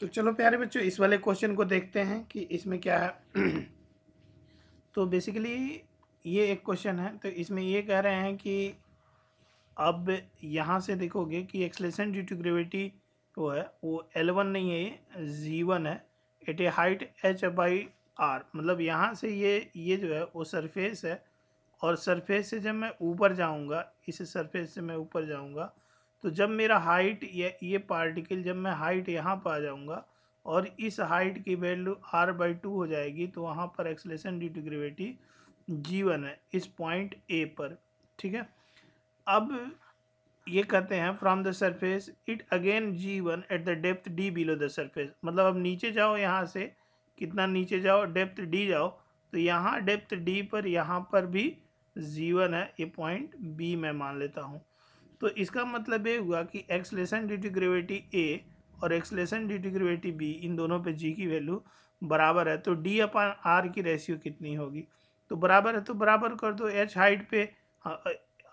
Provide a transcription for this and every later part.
तो चलो प्यारे बच्चों इस वाले क्वेश्चन को देखते हैं कि इसमें क्या है तो बेसिकली ये एक क्वेश्चन है तो इसमें ये कह रहे हैं कि अब यहाँ से देखोगे कि एक्सलेशन ड्यू टू ग्रेविटी जो है वो एल वन नहीं है ये जी वन है at a height H by R मतलब यहाँ से ये ये जो है वो सरफेस है और सरफेस से जब मैं ऊपर जाऊँगा इस सरफेस से मैं ऊपर जाऊँगा तो जब मेरा हाइट ये ये पार्टिकल जब मैं हाइट यहाँ पर आ जाऊँगा और इस हाइट की वैल्यू आर बाई टू हो जाएगी तो वहाँ पर acceleration due to gravity G one है इस पॉइंट ए पर ठीक है अब ये कहते हैं from the surface it again G one at the depth D below the surface मतलब अब नीचे जाओ यहाँ से कितना नीचे जाओ डेप्थ डी जाओ तो यहाँ डेप्थ डी पर यहाँ पर भी जी वन है ये पॉइंट बी मैं मान लेता हूँ तो इसका मतलब ये हुआ कि acceleration due to gravity A और acceleration due to gravity B इन दोनों पे जी की वैल्यू बराबर है तो डी अपन आर की रेशियो कितनी होगी तो बराबर है तो बराबर कर दो एच हाइट पे हाँ,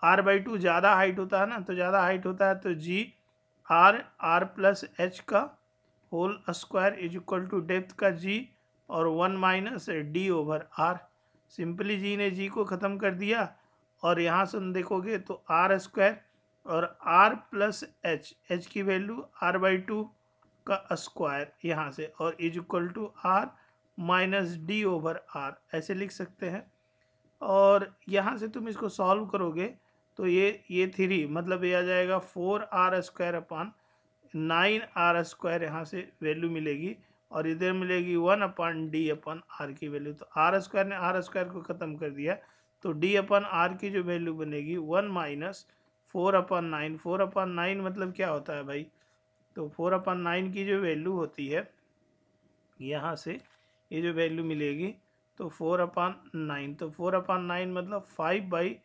आर बाई टू ज़्यादा हाइट होता है ना तो ज़्यादा हाइट होता है तो G R R plus H का whole square is equal to depth का जी और one minus D over R simply G ने जी को ख़त्म कर दिया और यहाँ से देखोगे तो आर स्क्वायर और आर प्लस एच एच की वैल्यू आर बाई टू का स्क्वायर यहाँ से और is equal to R minus D over R ऐसे लिख सकते हैं और यहाँ से तुम इसको सॉल्व करोगे तो ये ये थ्री मतलब ये आ जाएगा four R square upon nine R square यहाँ से वैल्यू मिलेगी और इधर मिलेगी one upon D upon R की वैल्यू तो आर स्क्वायर ने आर स्क्वायर को ख़त्म कर दिया तो डी अपन आर की जो वैल्यू बनेगी one minus four upon nine four upon nine मतलब क्या होता है भाई तो फोर अपन नाइन की जो वैल्यू होती है यहाँ से ये जो वैल्यू मिलेगी तो फोर अपन नाइन तो फोर अपन नाइन मतलब five by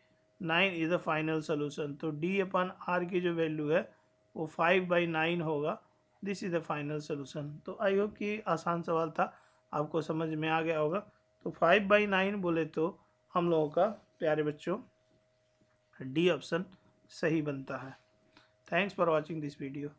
nine is the final solution तो डी अपन आर की जो वैल्यू है वो फाइव बाई नाइन होगा this is the final solution तो आई होप कि आसान सवाल था आपको समझ में आ गया होगा तो फाइव बाई नाइन बोले तो हम लोगों का प्यारे बच्चों डी ऑप्शन सही बनता है thanks for watching this video